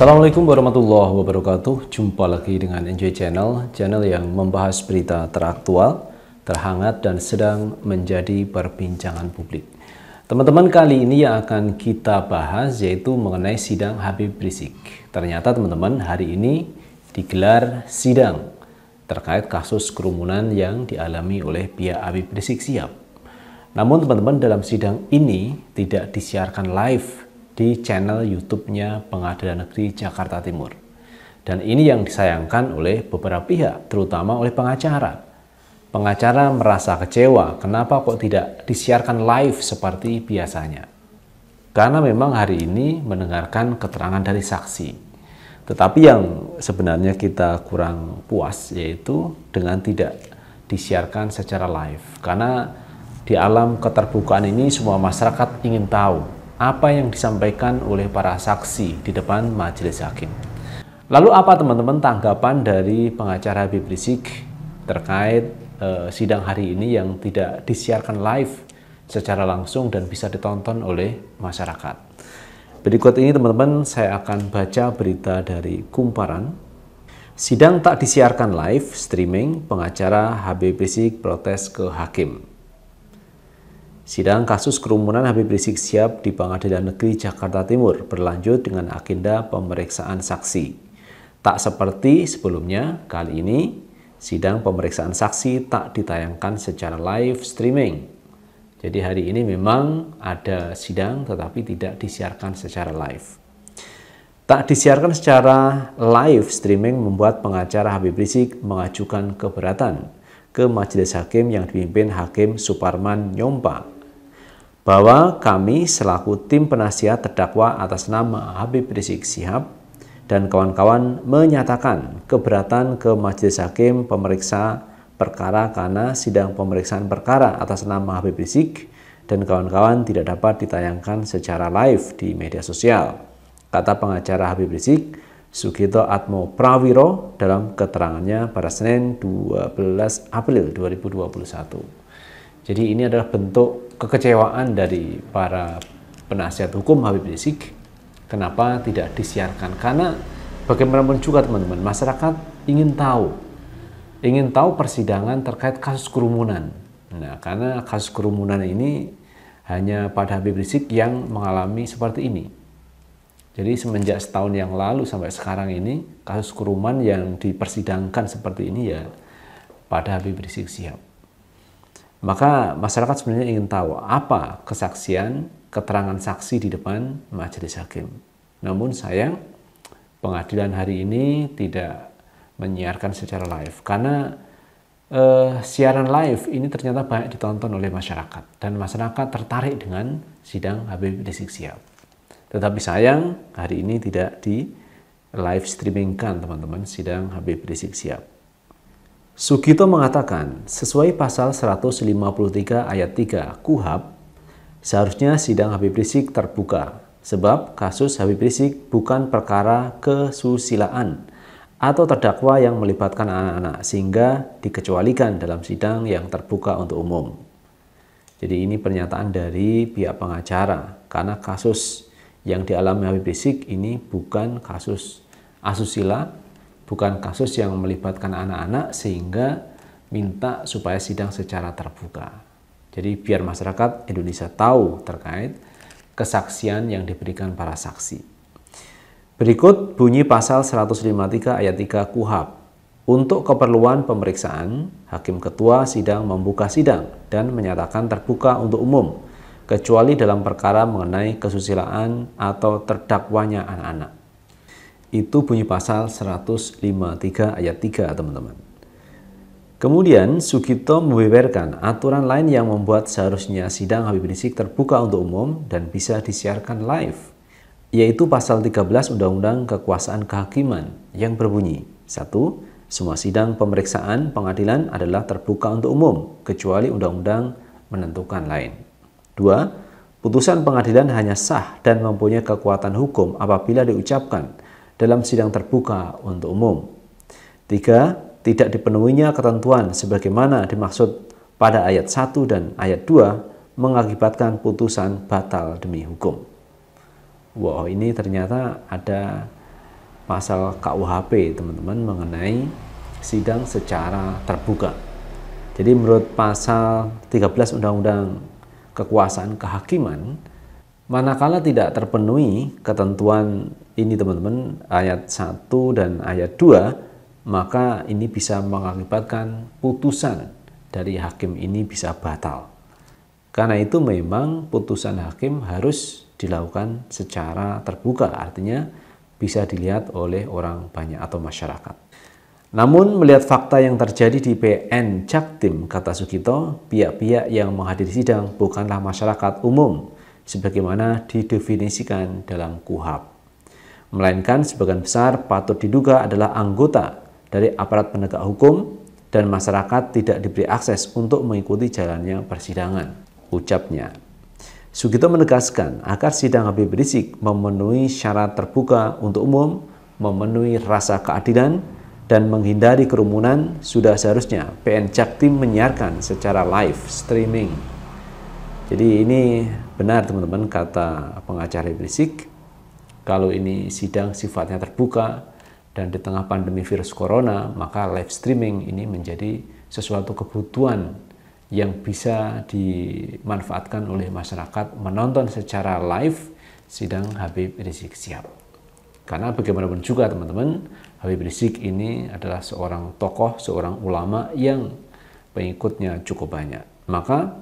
Assalamualaikum warahmatullahi wabarakatuh. Jumpa lagi dengan Enjoy Channel, channel yang membahas berita teraktual, terhangat dan sedang menjadi perbincangan publik. Teman-teman, kali ini yang akan kita bahas yaitu mengenai sidang Habib Rizik. Ternyata teman-teman, hari ini digelar sidang terkait kasus kerumunan yang dialami oleh pihak Habib Rizik Siap. Namun teman-teman, dalam sidang ini tidak disiarkan live di channel YouTube-nya Pengadilan Negeri Jakarta Timur. Dan ini yang disayangkan oleh beberapa pihak, terutama oleh pengacara. Pengacara merasa kecewa, kenapa kok tidak disiarkan live seperti biasanya. Karena memang hari ini mendengarkan keterangan dari saksi. Tetapi yang sebenarnya kita kurang puas yaitu dengan tidak disiarkan secara live. Karena di alam keterbukaan ini semua masyarakat ingin tahu apa yang disampaikan oleh para saksi di depan majelis hakim. Lalu apa teman-teman tanggapan dari pengacara Habib Rizik terkait eh, sidang hari ini yang tidak disiarkan live secara langsung dan bisa ditonton oleh masyarakat. Berikut ini teman-teman saya akan baca berita dari Kumparan. Sidang tak disiarkan live streaming pengacara Habib Rizik protes ke hakim. Sidang kasus kerumunan Habib Rizik Siap di Pengadilan Negeri Jakarta Timur berlanjut dengan agenda pemeriksaan saksi. Tak seperti sebelumnya, kali ini sidang pemeriksaan saksi tak ditayangkan secara live streaming. Jadi hari ini memang ada sidang tetapi tidak disiarkan secara live. Tak disiarkan secara live streaming membuat pengacara Habib Rizik mengajukan keberatan ke majelis hakim yang dipimpin Hakim Suparman Nyompa bahwa kami selaku tim penasihat terdakwa atas nama Habib Rizik Sihab dan kawan-kawan menyatakan keberatan ke Majelis Hakim pemeriksa perkara karena sidang pemeriksaan perkara atas nama Habib Rizik dan kawan-kawan tidak dapat ditayangkan secara live di media sosial. Kata pengacara Habib Rizik, Sugito Atmo Prawiro dalam keterangannya pada Senin 12 April 2021. Jadi ini adalah bentuk kekecewaan dari para penasihat hukum Habib Rizik. Kenapa tidak disiarkan? Karena bagaimanapun juga teman-teman, masyarakat ingin tahu. Ingin tahu persidangan terkait kasus kerumunan. Nah, karena kasus kerumunan ini hanya pada Habib Rizik yang mengalami seperti ini. Jadi semenjak setahun yang lalu sampai sekarang ini, kasus kerumunan yang dipersidangkan seperti ini ya pada Habib Rizik siap. Maka masyarakat sebenarnya ingin tahu apa kesaksian, keterangan saksi di depan majelis hakim. Namun sayang, pengadilan hari ini tidak menyiarkan secara live karena eh, siaran live ini ternyata banyak ditonton oleh masyarakat dan masyarakat tertarik dengan sidang Habib Rizik Sihab. Tetapi sayang, hari ini tidak di live streamingkan teman-teman sidang Habib Rizik Sihab. Sugito mengatakan, sesuai pasal 153 ayat 3 KUHAP, seharusnya sidang Habib Rizik terbuka, sebab kasus Habib Rizik bukan perkara kesusilaan atau terdakwa yang melibatkan anak-anak, sehingga dikecualikan dalam sidang yang terbuka untuk umum. Jadi ini pernyataan dari pihak pengacara, karena kasus yang dialami Habib Rizik ini bukan kasus asusila bukan kasus yang melibatkan anak-anak sehingga minta supaya sidang secara terbuka. Jadi biar masyarakat Indonesia tahu terkait kesaksian yang diberikan para saksi. Berikut bunyi pasal 153 ayat 3 KUHAP. Untuk keperluan pemeriksaan, hakim ketua sidang membuka sidang dan menyatakan terbuka untuk umum, kecuali dalam perkara mengenai kesusilaan atau terdakwanya anak-anak. Itu bunyi pasal 153 ayat 3, teman-teman. Kemudian, Sugito membeberkan aturan lain yang membuat seharusnya sidang Habib Rizik terbuka untuk umum dan bisa disiarkan live, yaitu pasal 13 Undang-Undang Kekuasaan Kehakiman yang berbunyi, 1. Semua sidang pemeriksaan pengadilan adalah terbuka untuk umum, kecuali undang-undang menentukan lain. Dua, Putusan pengadilan hanya sah dan mempunyai kekuatan hukum apabila diucapkan dalam sidang terbuka untuk umum. Tiga, Tidak dipenuhinya ketentuan sebagaimana dimaksud pada ayat 1 dan ayat 2 mengakibatkan putusan batal demi hukum. Wow, ini ternyata ada pasal KUHP teman-teman mengenai sidang secara terbuka. Jadi menurut pasal 13 Undang-Undang Kekuasaan Kehakiman, manakala tidak terpenuhi ketentuan ini teman-teman ayat 1 dan ayat 2 maka ini bisa mengakibatkan putusan dari hakim ini bisa batal. Karena itu memang putusan hakim harus dilakukan secara terbuka artinya bisa dilihat oleh orang banyak atau masyarakat. Namun melihat fakta yang terjadi di PN Jaktim, kata Sugito, pihak-pihak yang menghadiri sidang bukanlah masyarakat umum, sebagaimana didefinisikan dalam KUHAP melainkan sebagian besar patut diduga adalah anggota dari aparat penegak hukum dan masyarakat tidak diberi akses untuk mengikuti jalannya persidangan, ucapnya. Sugito menegaskan agar sidang Habib Rizik memenuhi syarat terbuka untuk umum, memenuhi rasa keadilan, dan menghindari kerumunan sudah seharusnya PN Jaktim menyiarkan secara live streaming. Jadi ini benar teman-teman kata pengacara Rizik, kalau ini sidang sifatnya terbuka dan di tengah pandemi virus corona, maka live streaming ini menjadi sesuatu kebutuhan yang bisa dimanfaatkan oleh masyarakat menonton secara live sidang Habib Rizik Sihab. Karena bagaimanapun juga teman-teman, Habib Rizik ini adalah seorang tokoh, seorang ulama yang pengikutnya cukup banyak. Maka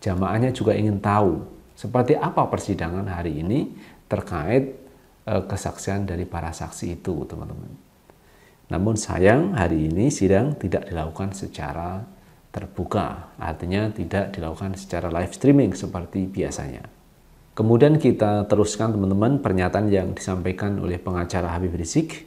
jamaahnya juga ingin tahu seperti apa persidangan hari ini terkait Eh, kesaksian dari para saksi itu, teman-teman. Namun sayang hari ini sidang tidak dilakukan secara terbuka, artinya tidak dilakukan secara live streaming seperti biasanya. Kemudian kita teruskan teman-teman pernyataan yang disampaikan oleh pengacara Habib Rizik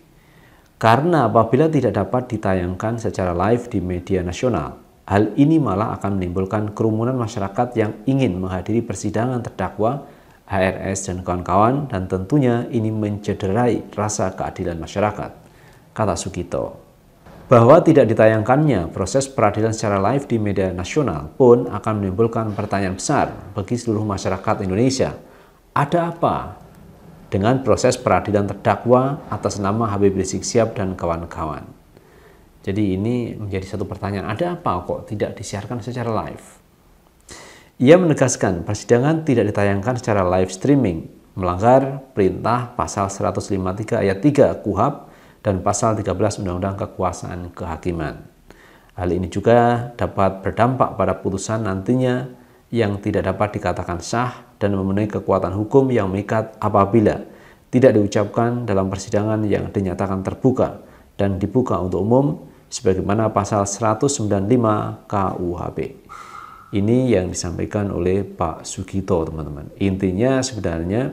karena apabila tidak dapat ditayangkan secara live di media nasional, hal ini malah akan menimbulkan kerumunan masyarakat yang ingin menghadiri persidangan terdakwa HRS, dan kawan-kawan, dan tentunya ini mencederai rasa keadilan masyarakat, kata Sugito. Bahwa tidak ditayangkannya proses peradilan secara live di media nasional pun akan menimbulkan pertanyaan besar bagi seluruh masyarakat Indonesia. Ada apa dengan proses peradilan terdakwa atas nama Habib Rizik Sihab dan kawan-kawan? Jadi ini menjadi satu pertanyaan, ada apa kok tidak disiarkan secara live? Ia menegaskan persidangan tidak ditayangkan secara live streaming, melanggar perintah pasal 153 ayat 3 KUHAP dan pasal 13 Undang-Undang Kekuasaan Kehakiman. Hal ini juga dapat berdampak pada putusan nantinya yang tidak dapat dikatakan sah dan memenuhi kekuatan hukum yang mengikat apabila tidak diucapkan dalam persidangan yang dinyatakan terbuka dan dibuka untuk umum sebagaimana pasal 195 KUHP. Ini yang disampaikan oleh Pak Sugito, teman-teman. Intinya sebenarnya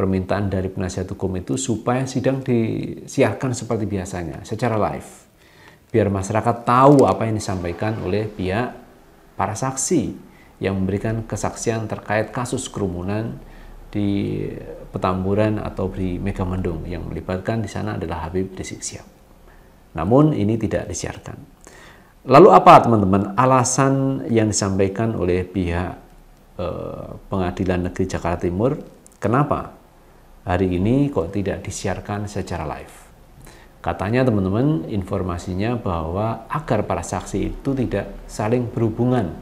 permintaan dari penasihat hukum itu supaya sidang disiarkan seperti biasanya, secara live. Biar masyarakat tahu apa yang disampaikan oleh pihak para saksi yang memberikan kesaksian terkait kasus kerumunan di Petamburan atau di Megamendung yang melibatkan di sana adalah Habib Rizik Siap. Namun ini tidak disiarkan. Lalu apa teman-teman alasan yang disampaikan oleh pihak eh, Pengadilan Negeri Jakarta Timur? Kenapa hari ini kok tidak disiarkan secara live? Katanya teman-teman informasinya bahwa agar para saksi itu tidak saling berhubungan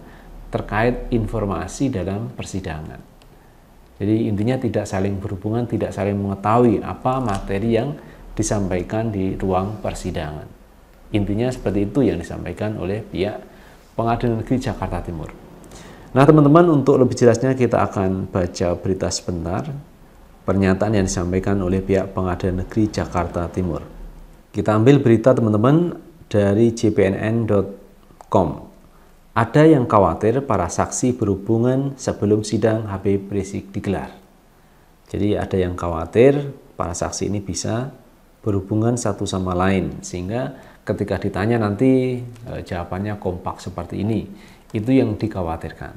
terkait informasi dalam persidangan. Jadi intinya tidak saling berhubungan, tidak saling mengetahui apa materi yang disampaikan di ruang persidangan. Intinya seperti itu yang disampaikan oleh pihak Pengadilan Negeri Jakarta Timur. Nah, teman-teman, untuk lebih jelasnya kita akan baca berita sebentar pernyataan yang disampaikan oleh pihak Pengadilan Negeri Jakarta Timur. Kita ambil berita teman-teman dari jpnn.com. Ada yang khawatir para saksi berhubungan sebelum sidang HP Rizik digelar. Jadi ada yang khawatir para saksi ini bisa berhubungan satu sama lain sehingga ketika ditanya nanti e, jawabannya kompak seperti ini. Itu yang dikhawatirkan.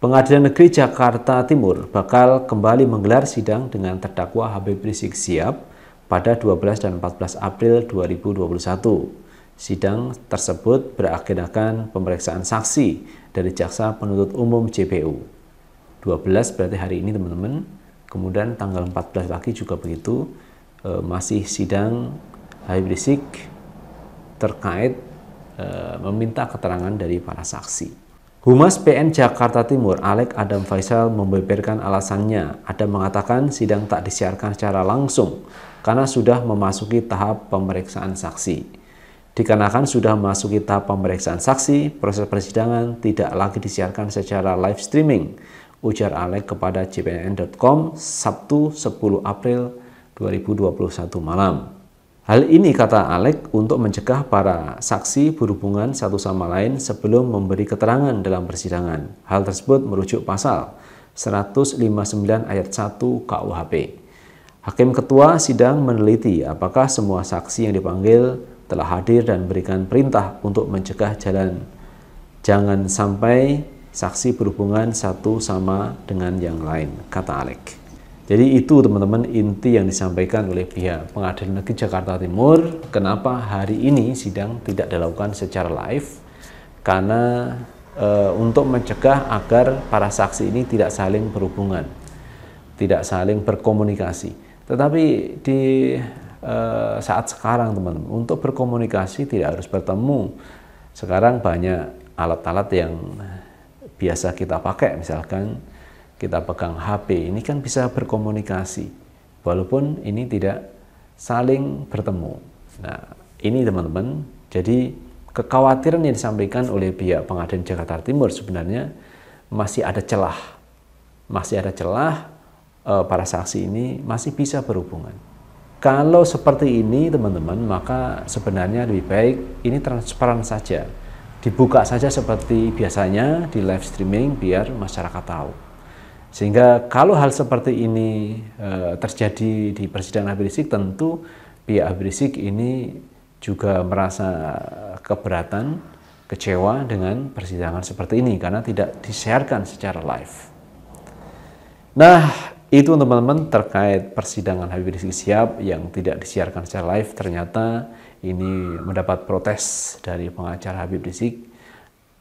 Pengadilan Negeri Jakarta Timur bakal kembali menggelar sidang dengan terdakwa Habib Rizik Siap pada 12 dan 14 April 2021. Sidang tersebut berakhirkan pemeriksaan saksi dari Jaksa Penuntut Umum JPU. 12 berarti hari ini teman-teman. Kemudian tanggal 14 lagi juga begitu e, masih sidang Habib Rizik terkait e, meminta keterangan dari para saksi. Humas PN Jakarta Timur, Alek Adam Faisal membeberkan alasannya. Adam mengatakan sidang tak disiarkan secara langsung karena sudah memasuki tahap pemeriksaan saksi. Dikarenakan sudah memasuki tahap pemeriksaan saksi, proses persidangan tidak lagi disiarkan secara live streaming, ujar Alek kepada cpn.com Sabtu 10 April 2021 malam. Hal ini kata Alek untuk mencegah para saksi berhubungan satu sama lain sebelum memberi keterangan dalam persidangan. Hal tersebut merujuk pasal 159 ayat 1 KUHP. Hakim ketua sidang meneliti apakah semua saksi yang dipanggil telah hadir dan berikan perintah untuk mencegah jalan. Jangan sampai saksi berhubungan satu sama dengan yang lain, kata Alek. Jadi itu teman-teman inti yang disampaikan oleh pihak Pengadilan Negeri Jakarta Timur kenapa hari ini sidang tidak dilakukan secara live karena e, untuk mencegah agar para saksi ini tidak saling berhubungan, tidak saling berkomunikasi. Tetapi di e, saat sekarang teman-teman untuk berkomunikasi tidak harus bertemu. Sekarang banyak alat-alat yang biasa kita pakai misalkan kita pegang HP, ini kan bisa berkomunikasi, walaupun ini tidak saling bertemu. Nah, ini teman-teman, jadi kekhawatiran yang disampaikan oleh pihak pengadilan Jakarta Timur sebenarnya masih ada celah, masih ada celah eh, para saksi ini masih bisa berhubungan. Kalau seperti ini teman-teman, maka sebenarnya lebih baik ini transparan saja dibuka saja seperti biasanya di live streaming biar masyarakat tahu. Sehingga kalau hal seperti ini e, terjadi di persidangan Habib Rizik, tentu pihak Habib Rizik ini juga merasa keberatan, kecewa dengan persidangan seperti ini karena tidak disiarkan secara live. Nah, itu teman-teman terkait persidangan Habib Rizik Siap yang tidak disiarkan secara live ternyata ini mendapat protes dari pengacara Habib Rizik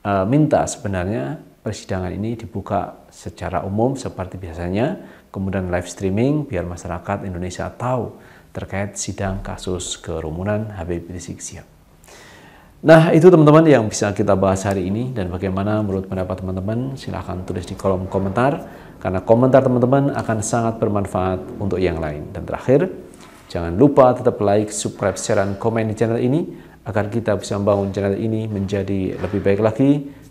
eh, minta sebenarnya persidangan ini dibuka secara umum seperti biasanya, kemudian live streaming biar masyarakat Indonesia tahu terkait sidang kasus kerumunan Habib Rizik Sihab. Nah, itu teman-teman yang bisa kita bahas hari ini dan bagaimana menurut pendapat teman-teman silahkan tulis di kolom komentar karena komentar teman-teman akan sangat bermanfaat untuk yang lain. Dan terakhir, jangan lupa tetap like, subscribe, share, dan komen di channel ini agar kita bisa membangun channel ini menjadi lebih baik lagi